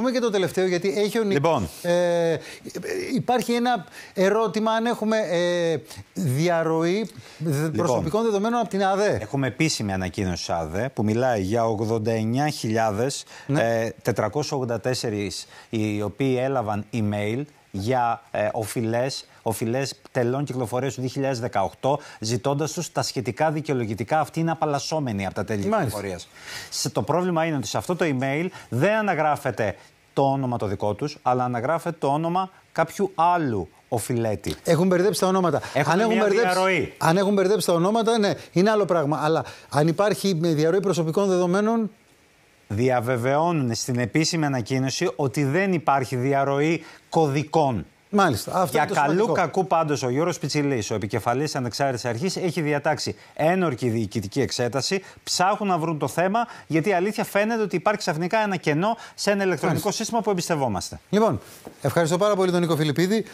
Πούμε και το τελευταίο, γιατί έχει ο Λοιπόν. Ε, υπάρχει ένα ερώτημα αν έχουμε ε, διαρροή λοιπόν. προσωπικών δεδομένων από την ΑΔΕ. Έχουμε επίσημη ανακοίνωση ΑΔΕ που μιλάει για 89.484 ναι. Ε, οι οποίοι έλαβαν email για ε, οφειλές, οφειλές τελών κυκλοφορίας του 2018, ζητώντας τους τα σχετικά δικαιολογητικά αυτή είναι απαλλασσόμενοι από τα τέλη κυκλοφορίας. Το πρόβλημα είναι ότι σε αυτό το email δεν αναγράφεται το όνομα το δικό τους, αλλά αναγράφεται το όνομα κάποιου άλλου οφειλέτη. Έχουν μπερδέψει τα ονόματα. Έχουν αν, έχουν μπερδέψει, αν έχουν μπερδέψει τα ονόματα, ναι, είναι άλλο πράγμα. Αλλά αν υπάρχει διαρροή προσωπικών δεδομένων, διαβεβαιώνουν στην επίσημη ανακοίνωση ότι δεν υπάρχει διαρροή κωδικών. Μάλιστα. Αυτό Για καλού σημαντικό. κακού πάντως ο Γιώργος Πιτσιλής, ο επικεφαλής ανεξάρτητης αρχής, έχει διατάξει ένορκη διοικητική εξέταση. Ψάχνουν να βρουν το θέμα, γιατί αλήθεια φαίνεται ότι υπάρχει ξαφνικά ένα κενό σε ένα ηλεκτρονικό σύστημα που εμπιστευόμαστε. Λοιπόν, ευχαριστώ πάρα πολύ τον Νίκο Φιλιππίδη.